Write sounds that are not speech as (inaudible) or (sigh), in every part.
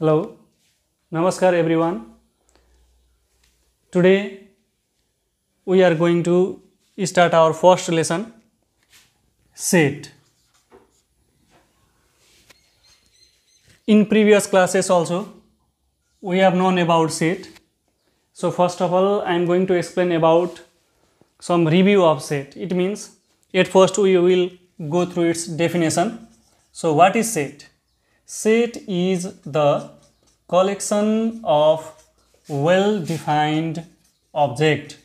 Hello, Namaskar everyone. Today we are going to start our first lesson set. In previous classes also we have known about set. So first of all I am going to explain about some review of set. It means at first we will go through its definition. So what is set? Set is the collection of well-defined object.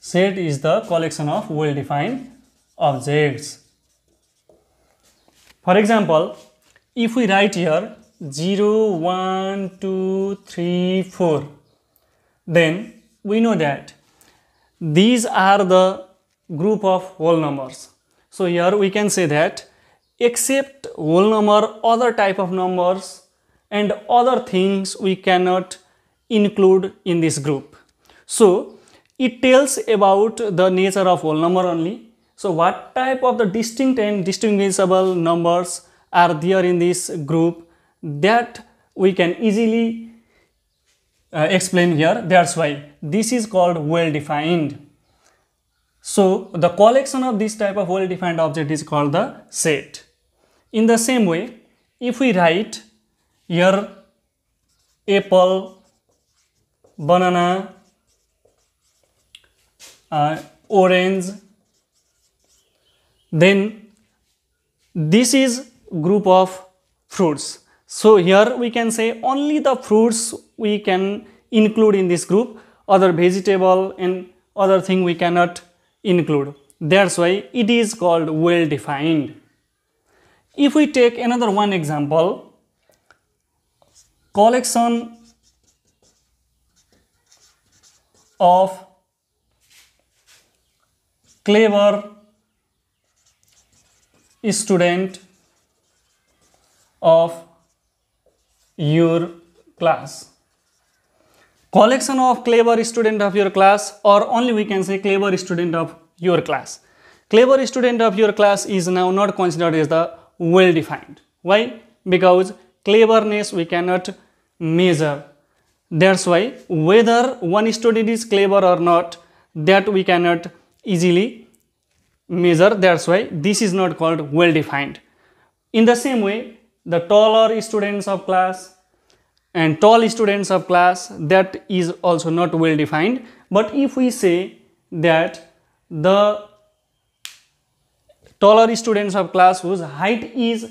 Set is the collection of well-defined objects. For example, if we write here 0, 1, 2, 3, 4, then we know that these are the group of whole numbers. So here we can say that except whole number other type of numbers and other things we cannot include in this group so it tells about the nature of whole number only so what type of the distinct and distinguishable numbers are there in this group that we can easily uh, explain here that's why this is called well defined so the collection of this type of well defined object is called the set in the same way, if we write here apple, banana, uh, orange, then this is group of fruits. So here we can say only the fruits we can include in this group, other vegetable and other thing we cannot include. That's why it is called well defined. If we take another one example, collection of clever student of your class collection of clever student of your class or only we can say clever student of your class clever student of your class is now not considered as the well defined. Why? Because cleverness we cannot measure. That's why whether one student is clever or not, that we cannot easily measure. That's why this is not called well defined. In the same way, the taller students of class and tall students of class, that is also not well defined. But if we say that the taller students of class whose height is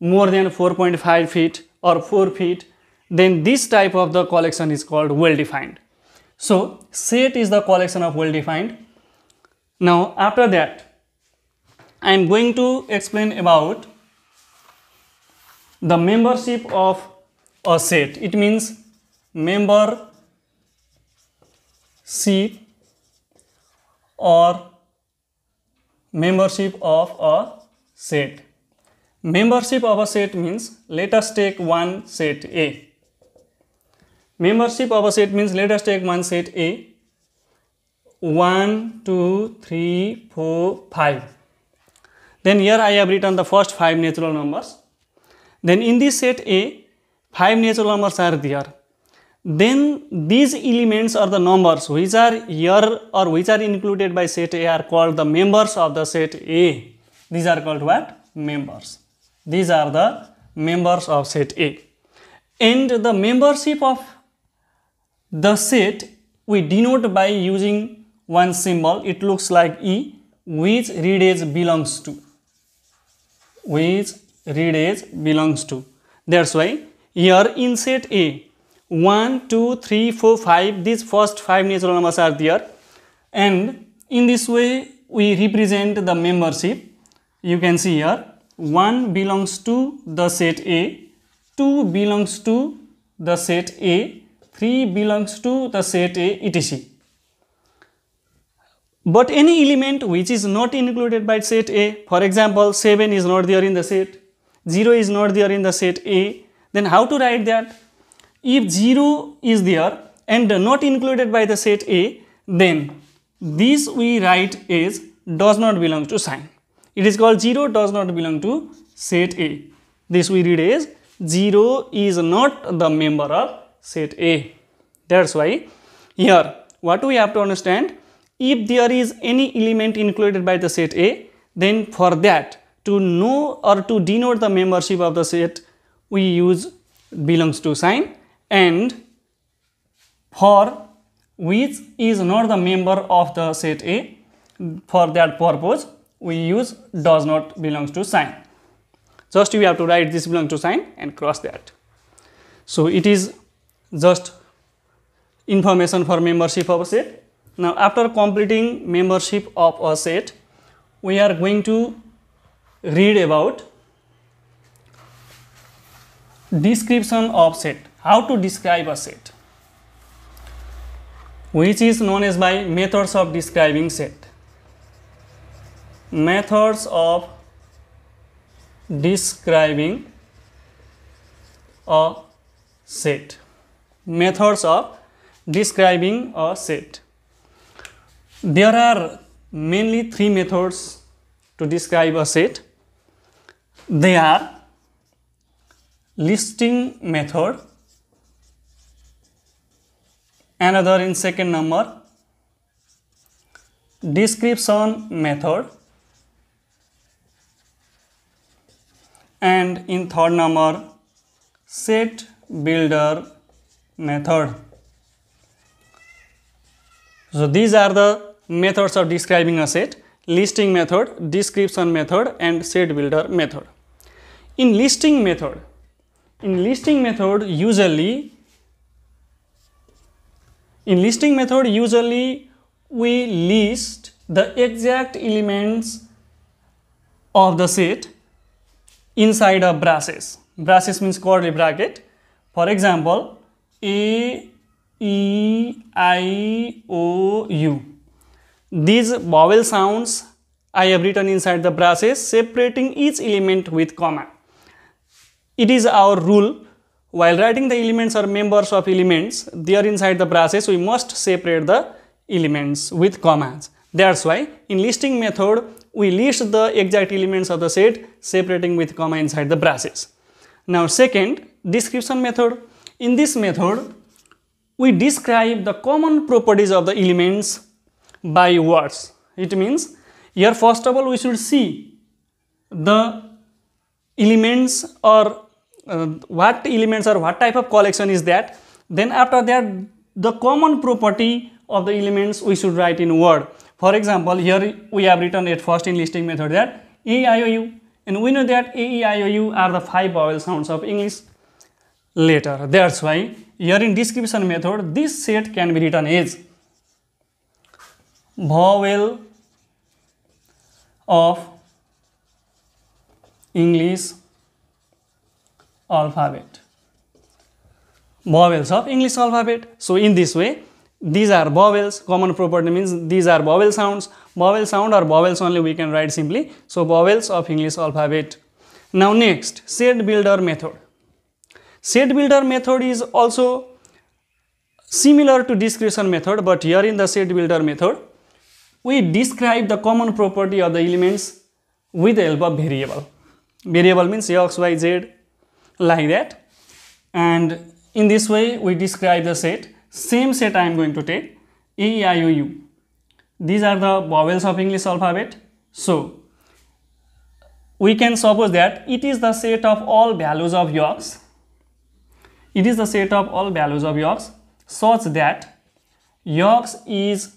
more than 4.5 feet or 4 feet, then this type of the collection is called well-defined. So set is the collection of well-defined. Now after that, I am going to explain about the membership of a set. It means member C or membership of a set. Membership of a set means let us take one set A. Membership of a set means let us take one set A. 1, 2, 3, 4, 5. Then here I have written the first 5 natural numbers. Then in this set A, 5 natural numbers are there then these elements or the numbers which are here or which are included by set A are called the members of the set A. These are called what? Members. These are the members of set A. And the membership of the set we denote by using one symbol. It looks like E which read age belongs to. Which read age belongs to. That's why here in set A 1, 2, 3, 4, 5, these first 5 natural numbers are there and in this way we represent the membership. You can see here 1 belongs to the set A, 2 belongs to the set A, 3 belongs to the set A etc. But any element which is not included by set A, for example 7 is not there in the set, 0 is not there in the set A, then how to write that? If 0 is there and not included by the set A, then this we write is does not belong to sign. It is called 0 does not belong to set A. This we read as 0 is not the member of set A. That's why here what we have to understand if there is any element included by the set A then for that to know or to denote the membership of the set we use belongs to sign and for which is not the member of the set A for that purpose we use does not belongs to sign just we have to write this belongs to sign and cross that so it is just information for membership of a set now after completing membership of a set we are going to read about description of set how to describe a set which is known as by methods of describing set methods of describing a set methods of describing a set there are mainly three methods to describe a set they are listing method another in second number description method and in third number set builder method so these are the methods of describing a set listing method description method and set builder method in listing method in listing method usually in listing method usually we list the exact elements of the set inside a braces. Braces means curly bracket. For example, A, E, I, O, U. These vowel sounds I have written inside the braces separating each element with comma. It is our rule while writing the elements or members of elements, they are inside the braces, we must separate the elements with commas. That's why in listing method, we list the exact elements of the set separating with comma inside the braces. Now second, description method. In this method, we describe the common properties of the elements by words. It means here first of all we should see the elements or uh, what elements or what type of collection is that then after that the common property of the elements we should write in word for example here we have written at first in listing method that e i o u, and we know that AEIOU are the five vowel sounds of English Later, that's why here in description method this set can be written as vowel of English alphabet vowels of English alphabet. So in this way, these are vowels. Common property means these are vowel sounds. Vowel sound or vowels only we can write simply. So vowels of English alphabet. Now next, set builder method. Set builder method is also similar to description method, but here in the set builder method, we describe the common property of the elements with the help of variable. Variable means x, y, z, like that and in this way we describe the set same set I am going to take E I O U these are the vowels of English alphabet so we can suppose that it is the set of all values of yours it is the set of all values of yours such that yours is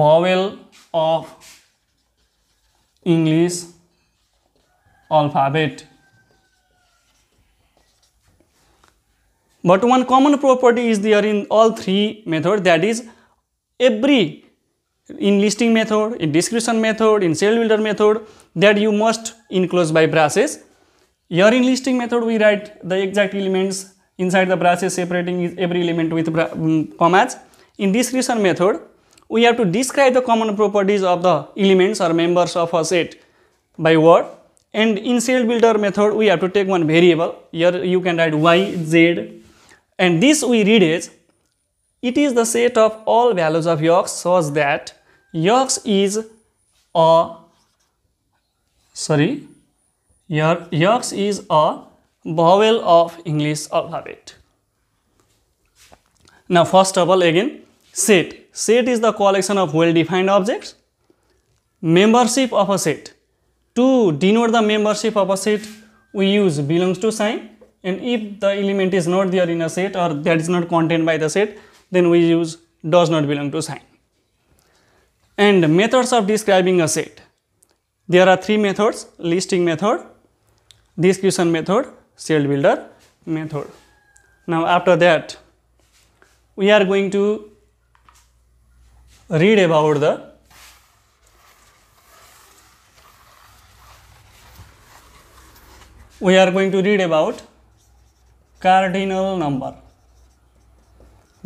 vowel of English alphabet But one common property is there in all three method that is every in listing method, in description method, in sale builder method that you must enclose by braces. Here in listing method we write the exact elements inside the braces separating every element with um, commas. In description method we have to describe the common properties of the elements or members of a set by word and in sale builder method we have to take one variable here you can write y z and this we read as it is the set of all values of x such that x is a sorry your x is a vowel of English alphabet. Now first of all again set. Set is the collection of well-defined objects. Membership of a set. To denote the membership of a set we use belongs to sign and if the element is not there in a set or that is not contained by the set then we use does not belong to sign. And methods of describing a set. There are three methods listing method, description method, set builder method. Now after that we are going to read about the we are going to read about cardinal number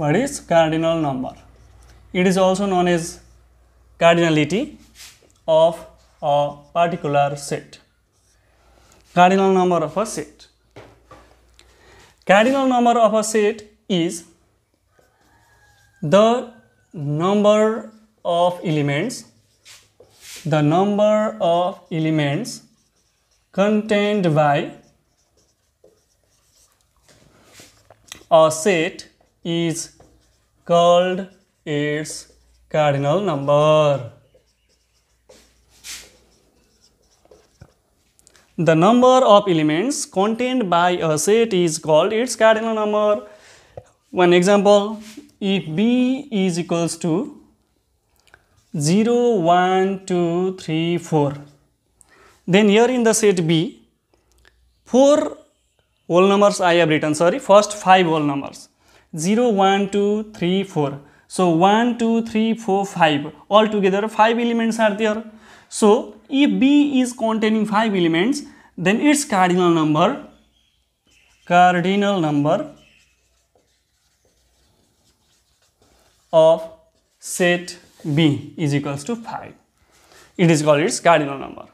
what is cardinal number it is also known as cardinality of a particular set cardinal number of a set cardinal number of a set is the number of elements the number of elements contained by a set is called its cardinal number. The number of elements contained by a set is called its cardinal number. One example, if B is equals to 0, 1, 2, 3, 4, then here in the set B, 4 whole numbers I have written sorry first 5 whole numbers 0 1 2 3 4 so 1 2 3 4 5 altogether 5 elements are there so if B is containing 5 elements then its cardinal number cardinal number of set B is equals to 5 it is called its cardinal number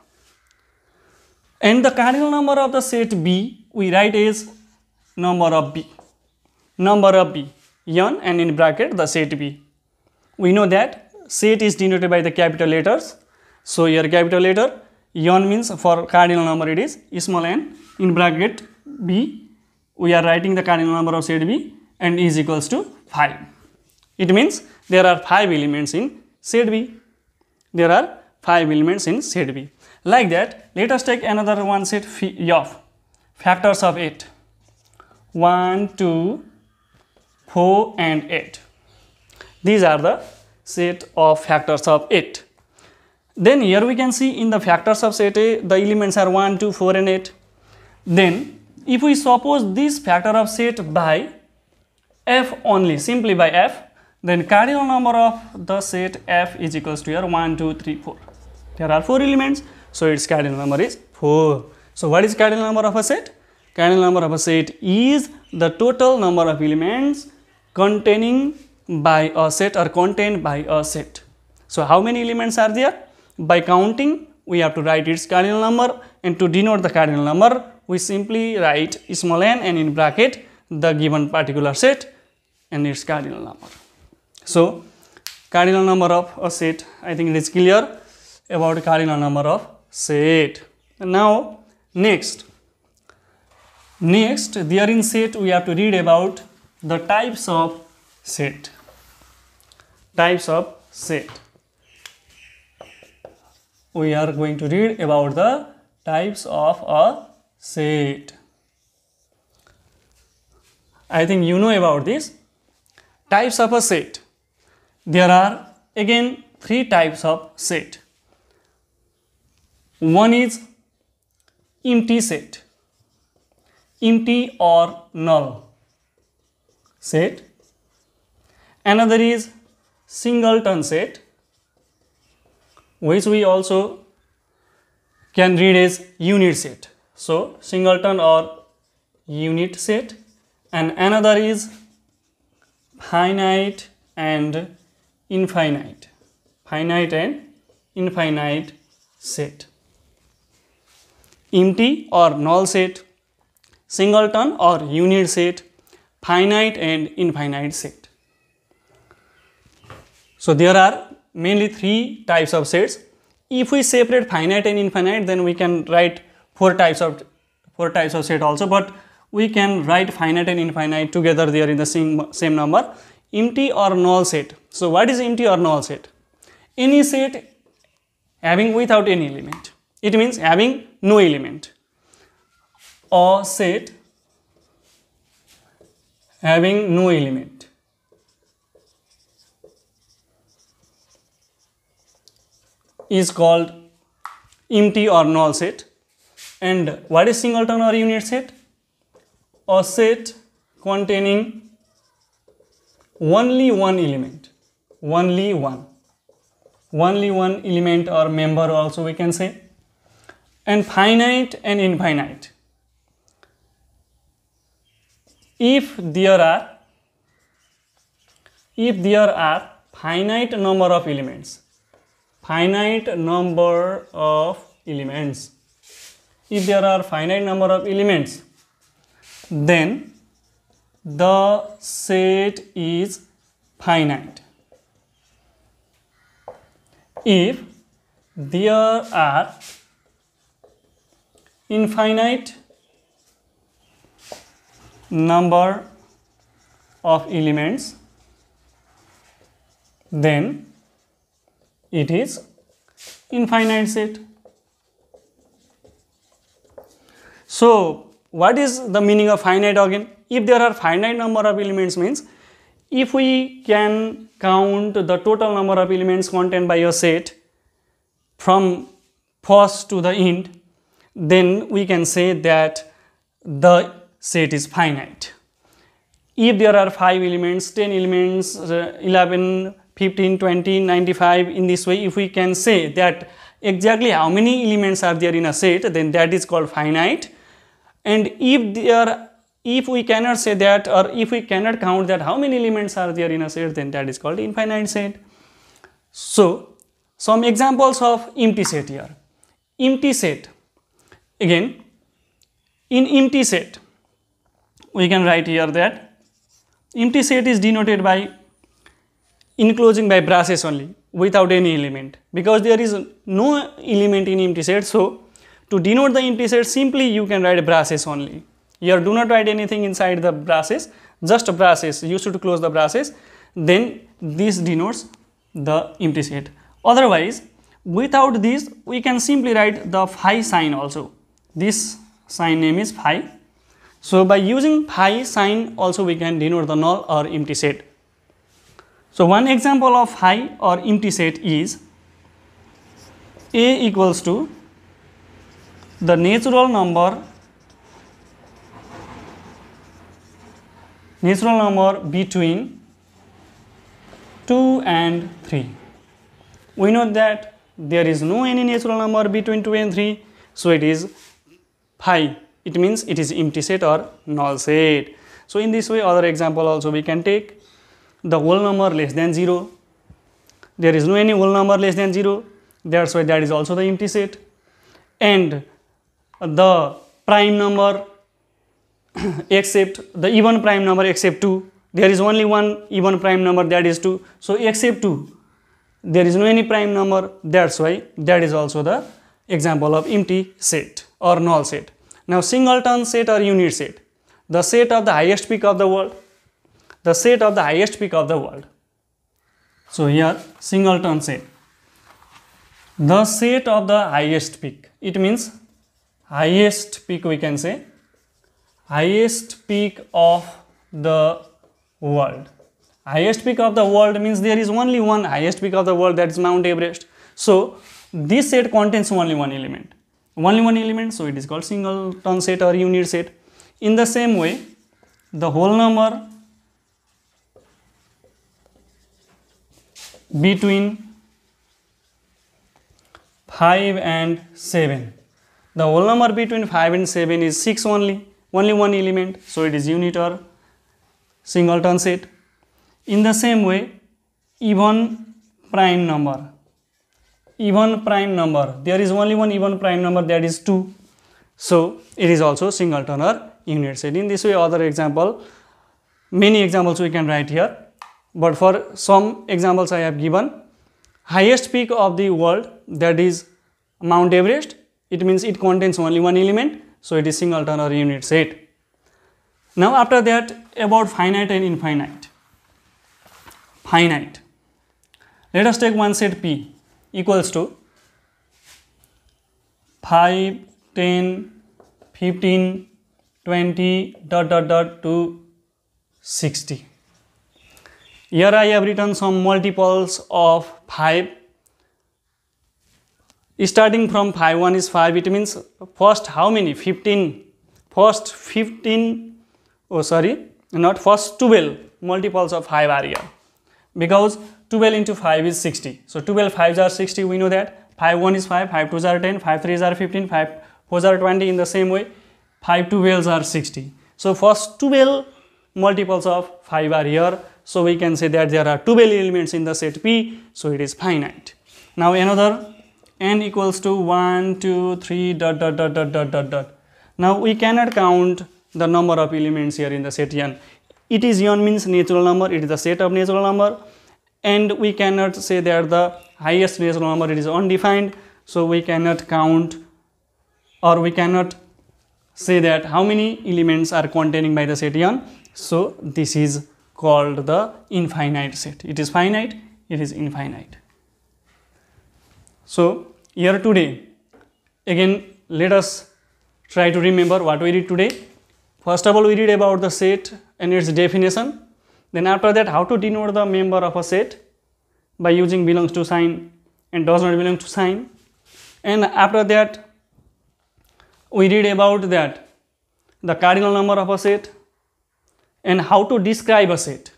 and the cardinal number of the set B we write is number of b number of b n and in bracket the set b we know that set is denoted by the capital letters so here capital letter n means for cardinal number it is small n in bracket b we are writing the cardinal number of set b and is equals to 5 it means there are 5 elements in set b there are 5 elements in set b like that let us take another one set phi f factors of 8 1 2 4 and 8 these are the set of factors of 8 then here we can see in the factors of set a the elements are 1 2 4 and 8 then if we suppose this factor of set by f only simply by f then cardinal number of the set f is equals to here 1 2 3 4 there are four elements so its cardinal number is 4 so what is cardinal number of a set? Cardinal number of a set is the total number of elements containing by a set or contained by a set. So how many elements are there? By counting we have to write its cardinal number and to denote the cardinal number we simply write small n and in bracket the given particular set and its cardinal number. So cardinal number of a set I think it is clear about cardinal number of set. Now Next, next there in set we have to read about the types of set. Types of set. We are going to read about the types of a set. I think you know about this. Types of a set. There are again three types of set. One is empty set empty or null set another is singleton set which we also can read as unit set so singleton or unit set and another is finite and infinite finite and infinite set empty or null set, singleton or unit set, finite and infinite set. So there are mainly three types of sets. If we separate finite and infinite then we can write four types of four types of set also but we can write finite and infinite together they are in the same, same number empty or null set. So what is empty or null set? Any set having without any element. It means having no element. Or set having no element. is called empty or null set and what is singleton or unit set? A set containing only one element, only one, only one element or member also we can say and finite and infinite. If there are if there are finite number of elements, finite number of elements, if there are finite number of elements, then the set is finite. If there are infinite number of elements then it is infinite set. So what is the meaning of finite again? If there are finite number of elements means if we can count the total number of elements contained by a set from first to the end then we can say that the set is finite. If there are 5 elements, 10 elements, uh, 11, 15, 20, 95 in this way, if we can say that exactly how many elements are there in a set, then that is called finite. And if there, if we cannot say that or if we cannot count that how many elements are there in a set, then that is called infinite set. So, some examples of empty set here. Empty set Again, in empty set, we can write here that empty set is denoted by enclosing by braces only without any element because there is no element in empty set. So, to denote the empty set simply you can write braces only. Here do not write anything inside the braces, just braces, you should close the braces then this denotes the empty set. Otherwise, without this we can simply write the phi sign also this sign name is phi. So by using phi sign also we can denote the null or empty set. So one example of phi or empty set is a equals to the natural number natural number between 2 and 3. We know that there is no any natural number between 2 and 3 so it is phi it means it is empty set or null set so in this way other example also we can take the whole number less than 0 there is no any whole number less than 0 that's why that is also the empty set and the prime number (coughs) except the even prime number except 2 there is only one even prime number that is 2 so except 2 there is no any prime number that's why that is also the example of empty set or null set. Now singleton set or unit set, the set of the highest peak of the world, the set of the highest peak of the world. So here singleton set, the set of the highest peak, it means highest peak we can say, highest peak of the world. Highest peak of the world means there is only one highest peak of the world that is Mount Everest. So this set contains only one element only one element so it is called singleton set or unit set in the same way the whole number between 5 and 7 the whole number between 5 and 7 is 6 only only one element so it is unit or singleton set in the same way even prime number even prime number. There is only one even prime number that is 2. So it is also singleton or unit set. In this way other example, many examples we can write here. But for some examples I have given, highest peak of the world that is Mount Everest, it means it contains only one element. So it is singleton or unit set. Now after that about finite and infinite. Finite. Let us take one set P equals to 5 10 15 20 dot dot dot to 60 here i have written some multiples of 5 starting from 5 1 is 5 it means first how many 15 first 15 oh sorry not first 12 multiples of 5 are here because 12 into 5 is 60. So 12 five are 60, we know that. 5 1 is 5, 5 2 are 10, 5 3s are 15, 5 4 are 20 in the same way. 5 12s are 60. So first 12 multiples of 5 are here. So we can say that there are 12 elements in the set P, so it is finite. Now another n equals to 1, 2, 3 dot dot dot dot dot dot dot. Now we cannot count the number of elements here in the set n. It is n means natural number, it is the set of natural number and we cannot say they are the highest base number it is undefined so we cannot count or we cannot say that how many elements are containing by the cation so this is called the infinite set it is finite it is infinite so here today again let us try to remember what we did today first of all we read about the set and its definition then after that, how to denote the member of a set? By using belongs to sign and does not belong to sign. And after that, we read about that the cardinal number of a set and how to describe a set.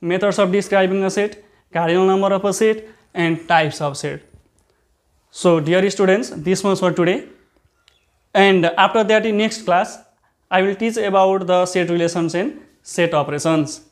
Methods of describing a set, cardinal number of a set and types of set. So dear students, this was for today. And after that in next class, I will teach about the set relations and set operations.